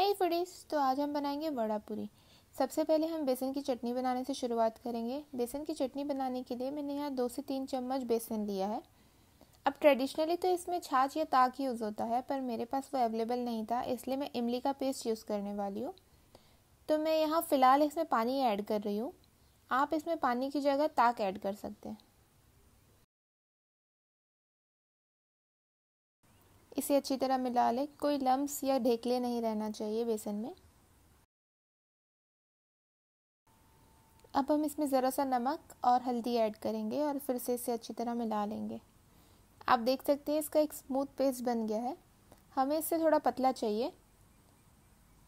हे foodies तो आज हम बनाएंगे वड़ा पूरी सबसे पहले हम बेसन की चटनी बनाने से शुरुआत करेंगे बेसन की चटनी बनाने के लिए मैंने यहाँ दो से तीन चम्मच बेसन लिया है अब ट्रेडिशनली तो इसमें छाछ या ताक यूज़ होता है पर मेरे पास वो अवेलेबल नहीं था इसलिए मैं इमली का पेस्ट यूज़ करने वाली हूँ तो मैं यहाँ फ़िलहाल इसमें पानी ऐड कर रही हूँ आप इसमें पानी की जगह ताक ऐड कर सकते हैं इसे अच्छी तरह मिला लें कोई लम्ब या ढेकले नहीं रहना चाहिए बेसन में अब हम इसमें ज़रा सा नमक और हल्दी ऐड करेंगे और फिर से इसे अच्छी तरह मिला लेंगे आप देख सकते हैं इसका एक स्मूथ पेस्ट बन गया है हमें इससे थोड़ा पतला चाहिए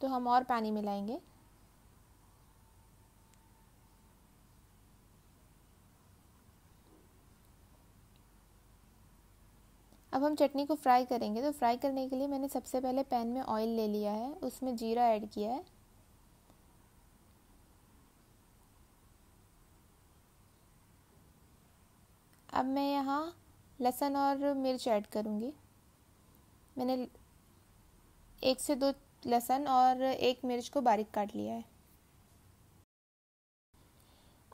तो हम और पानी मिलाएंगे अब हम चटनी को फ्राई करेंगे तो फ्राई करने के लिए मैंने सबसे पहले पैन में ऑयल ले लिया है उसमें जीरा ऐड किया है अब मैं यहाँ लहसुन और मिर्च ऐड करूँगी मैंने एक से दो लहसुन और एक मिर्च को बारीक काट लिया है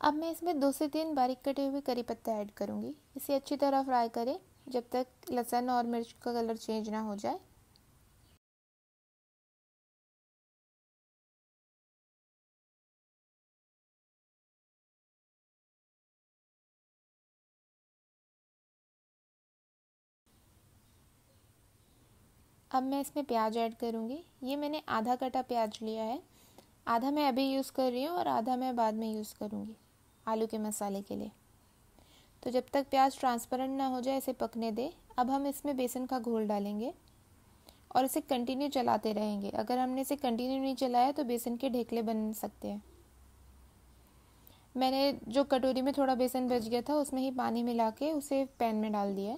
अब मैं इसमें दो से तीन बारीक कटे हुए करी पत्ता ऐड करूँगी इसे अच्छी तरह फ्राई करें जब तक लहसुन और मिर्च का कलर चेंज ना हो जाए अब मैं इसमें प्याज ऐड करूँगी ये मैंने आधा कटा प्याज लिया है आधा मैं अभी यूज़ कर रही हूँ और आधा मैं बाद में यूज़ करूँगी आलू के मसाले के लिए तो जब तक प्याज ट्रांसपेरेंट ना हो जाए इसे पकने दें अब हम इसमें बेसन का घोल डालेंगे और इसे कंटिन्यू चलाते रहेंगे अगर हमने इसे कंटिन्यू नहीं चलाया तो बेसन के ढेकले बन सकते हैं मैंने जो कटोरी में थोड़ा बेसन बच गया था उसमें ही पानी मिला के उसे पैन में डाल दिया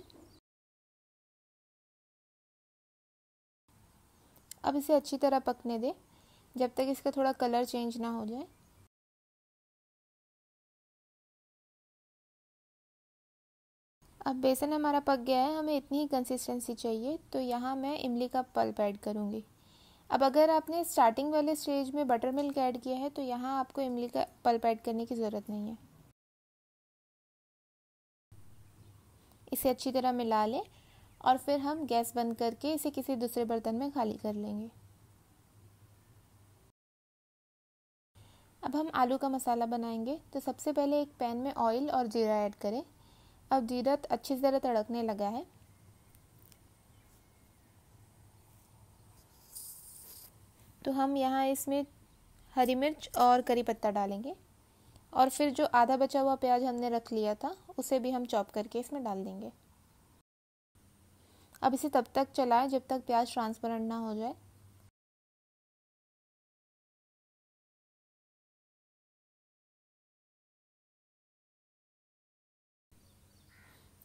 अब इसे अच्छी तरह पकने दें जब तक इसका थोड़ा कलर चेंज ना हो जाए अब बेसन हमारा पक गया है हमें इतनी ही कंसिस्टेंसी चाहिए तो यहाँ मैं इमली का पल्प ऐड करूँगी अब अगर आपने स्टार्टिंग वाले स्टेज में बटर मिल्क ऐड किया है तो यहाँ आपको इमली का पल्प ऐड करने की ज़रूरत नहीं है इसे अच्छी तरह मिला लें और फिर हम गैस बंद करके इसे किसी दूसरे बर्तन में खाली कर लेंगे अब हम आलू का मसाला बनाएंगे तो सबसे पहले एक पैन में ऑयल और जीरा ऐड करें अब जीरा अच्छी तरह तड़कने लगा है तो हम यहाँ इसमें हरी मिर्च और करी पत्ता डालेंगे और फिर जो आधा बचा हुआ प्याज हमने रख लिया था उसे भी हम चॉप करके इसमें डाल देंगे अब इसे तब तक चलाएं जब तक प्याज ट्रांसपेरेंट ना हो जाए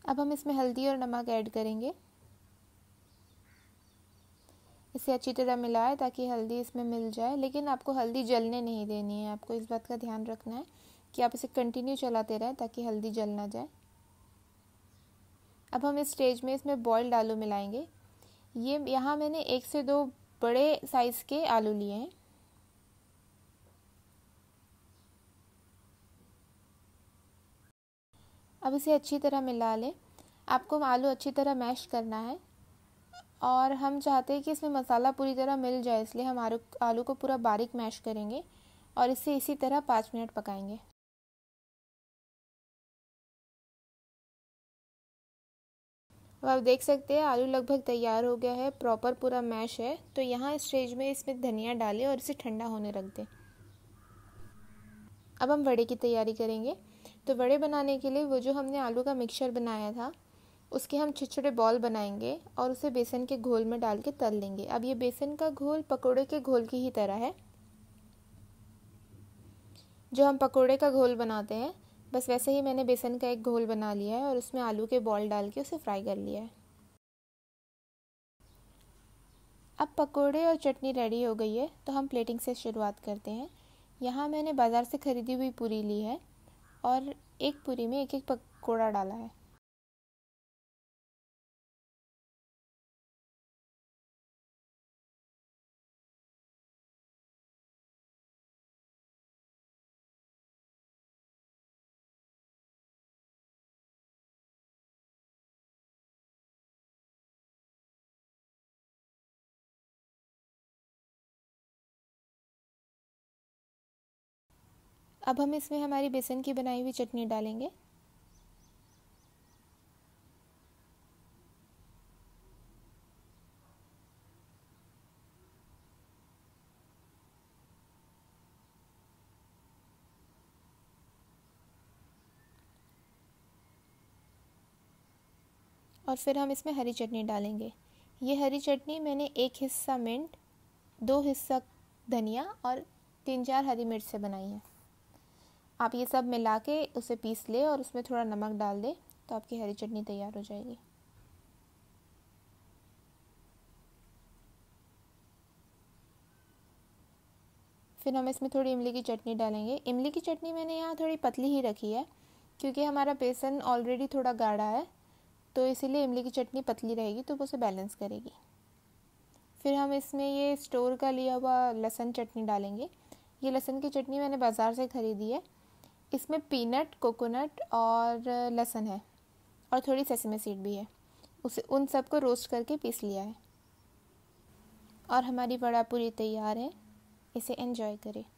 अब हम इसमें हल्दी और नमक ऐड करेंगे इसे अच्छी तरह मिलाएं ताकि हल्दी इसमें मिल जाए लेकिन आपको हल्दी जलने नहीं देनी है आपको इस बात का ध्यान रखना है कि आप इसे कंटिन्यू चलाते रहें ताकि हल्दी जल ना जाए अब हम इस स्टेज में इसमें बॉयल्ड आलू मिलाएंगे ये यहाँ मैंने एक से दो बड़े साइज़ के आलू लिए हैं अब इसे अच्छी तरह मिला लें आपको आलू अच्छी तरह मैश करना है और हम चाहते हैं कि इसमें मसाला पूरी तरह मिल जाए इसलिए हम आलू आलू को पूरा बारीक मैश करेंगे और इसे इसी तरह पाँच मिनट पकाएंगे अब आप देख सकते हैं आलू लगभग तैयार हो गया है प्रॉपर पूरा मैश है तो यहाँ इस स्टेज में इसमें धनिया डालें और इसे ठंडा होने रख दें अब हम वड़े की तैयारी करेंगे तो बड़े बनाने के लिए वो जो हमने आलू का मिक्सचर बनाया था उसके हम छोटे छोटे बॉल बनाएंगे और उसे बेसन के घोल में डाल के तल लेंगे अब ये बेसन का घोल पकोड़े के घोल की ही तरह है जो हम पकोड़े का घोल बनाते हैं बस वैसे ही मैंने बेसन का एक घोल बना लिया है और उसमें आलू के बॉल डाल के उसे फ्राई कर लिया है अब पकोड़े और चटनी रेडी हो गई है तो हम प्लेटिंग से शुरुआत करते हैं यहाँ मैंने बाज़ार से ख़रीदी हुई पूरी ली है और एक पूरी में एक एक पकौड़ा डाला है अब हम इसमें हमारी बेसन की बनाई हुई चटनी डालेंगे और फिर हम इसमें हरी चटनी डालेंगे ये हरी चटनी मैंने एक हिस्सा मिंट दो हिस्सा धनिया और तीन चार हरी मिर्च से बनाई है आप ये सब मिला के उसे पीस ले और उसमें थोड़ा नमक डाल दें तो आपकी हरी चटनी तैयार हो जाएगी फिर हम इसमें थोड़ी इमली की चटनी डालेंगे इमली की चटनी मैंने यहाँ थोड़ी पतली ही रखी है क्योंकि हमारा बेसन ऑलरेडी थोड़ा गाढ़ा है तो इसीलिए इमली की चटनी पतली रहेगी तो वो उसे बैलेंस करेगी फिर हम इसमें ये स्टोर का लिया हुआ लहसुन चटनी डालेंगे ये लहसुन की चटनी मैंने बाज़ार से ख़रीदी है इसमें पीनट कोकोनट और लहसुन है और थोड़ी सेसमे सीड भी है उसे उन सब को रोस्ट करके पीस लिया है और हमारी वड़ा पूरी तैयार है इसे एंजॉय करें